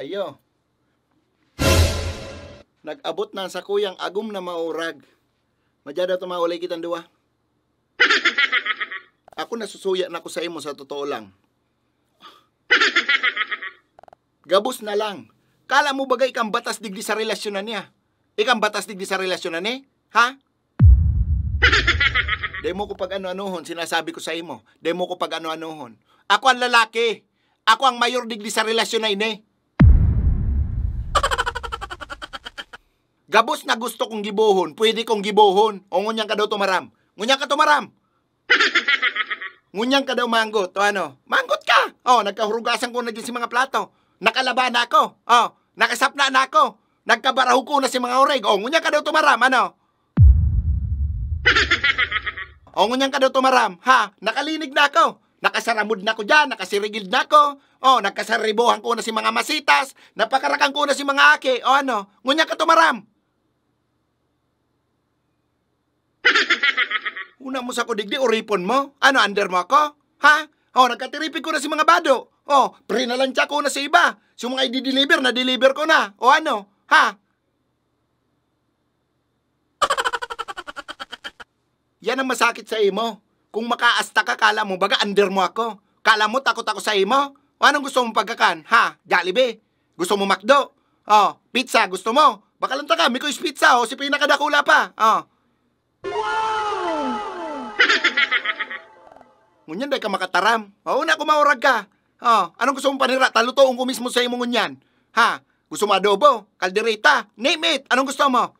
Ayo. Nagabot na sa kuyang agum na maurag. Madyada maulay kitang duwa. Ako nasusuya na ko sa imo sa totoo lang. Gabos na lang. Kala mo bagay kang batas digdi sa relasyon na niya. Ikang eh, batas digdi sa relasyon na ni? Ha? Demo ko pag ano-anohon, sinasabi ko sa imo. Demo ko pag ano-anohon. Ako ang lalaki. Ako ang mayor digdi sa relasyon na ini. Gabos na gusto kong gibohon, pwede kong gibohon. O ngunyang ka daw tumaram. Ngunyang ka tumaram. ngunyang ka daw manggot. O ano? Manggot ka! O, nagkahurugasan ko na din si mga plato. Nakalaba na ako. O, nakasapna na ako. Nagkabaraho ko na si mga oreg. O, ngunyang ka daw tumaram. Ano? o, ngunyang ka daw tumaram. Ha? Nakalinig na ako. Nakasaramod na ko dyan, nakasirigil na ko. Oh, nagkasaribohan ko na si mga masitas, napakarakan ko na si mga ake. O ano, ngunya ka tumaram. Una mo sa ko digdi, uripon mo? Ano, under mo ako? Ha? Oh, nagkatiripig ko na si mga bado. Oh, pre na lang ko na sa iba. Si mga i-deliver, na-deliver ko na. O ano? Ha? Yan ang masakit sa imo. Kung makaasta ka, kala mo, baga under mo ako. Kala mo, takot ako sa imo. O anong gusto mong pagkakan? Ha? Jollibee? Gusto mo McDo? Oh, pizza, gusto mo? Baka lang taka, may ko pizza, o oh, si pinakadakula pa. Oh. Wow! ngunyan day ka makataram. O, una kumaurag ka. O, anong gusto mong panira? Talutoong ko mismo sa imong ngunyan. Ha? Gusto mo adobo? Kaldereta? Name it! Anong gusto mo?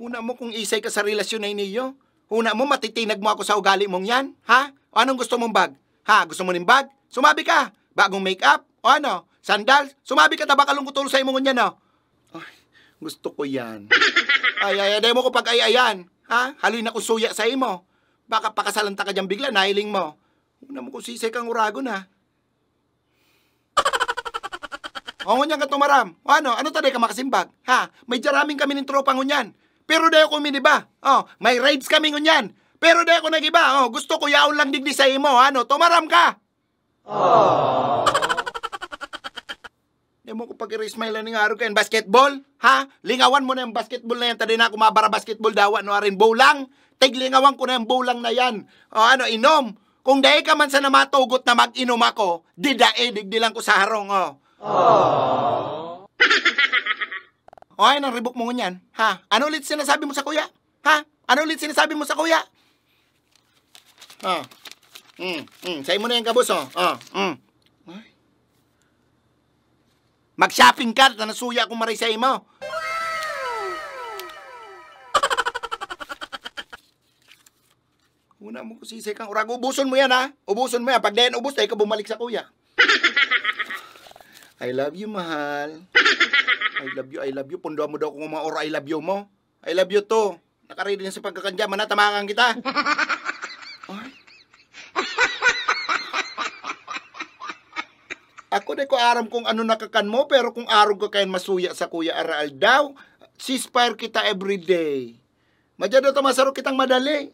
Una mo kung isay ka sa relasyon na iniyo. Una mo matitinag mo ako sa ugali mong yan. Ha? O anong gusto mong bag? Ha? Gusto mo ng bag? Sumabi ka. Bagong make-up? O ano? Sandals? Sumabi ka taba kalungkutol sa imong yan, no? Ay, gusto ko yan. ay, ay, ay, mo ko pag-ayayan. Ha? Halina ko suya sa imo. Baka pakasalanta ka dyan bigla, nailing mo. Una mo kung sisay kang uragon ha. Oo nyan ka tumaram. O ano, ano taday ka makasimbag? Ha? May jaraming kami ng tropa ngunyan. Pero dayo ko miniba. Oh, may rides kami ngunyan. Pero dayo ko nagiba. Oh, gusto ko yaon lang digdi sa imo. Ano, tumaram ka. Aww. Oh. kay Ismail aning araw kayo basketball? Ha? Lingawan mo na yung basketball na yan. Tadi na kumabara basketball daw, ano rin, bowlang. Tig ko na yung bowlang na yan. O ano, inom. Kung dahi ka man sa namatugot na mag-inom ako, di dae, lang ko sa harong, o. Oh. o, ay, nang ribok mo ngunyan. Ha? Ano ulit sinasabi mo sa kuya? Ha? Ano ulit sinasabi mo sa kuya? Ha? Ah. Mm, mm. Sa'yo mo na yung kabus, o. Oh. Mm, mm. Mag-shopping cart na nasuya akong maray sa imo. Una mo ko sisay kang urag. Ubuson mo yan, ha? Ubuson mo yan. Pag dayan ubus, tayo ka bumalik sa kuya. I love you, mahal. I love you, I love you. Pundo mo daw kung mga or I love you mo. I love you to. Nakarili na sa pagkakandya. Manatamaan kita. Ako di ko aram kung ano nakakan mo, pero kung arog ko kayan masuya sa Kuya Aral daw, ceasefire kita everyday. Madyado ito masarok kitang madali.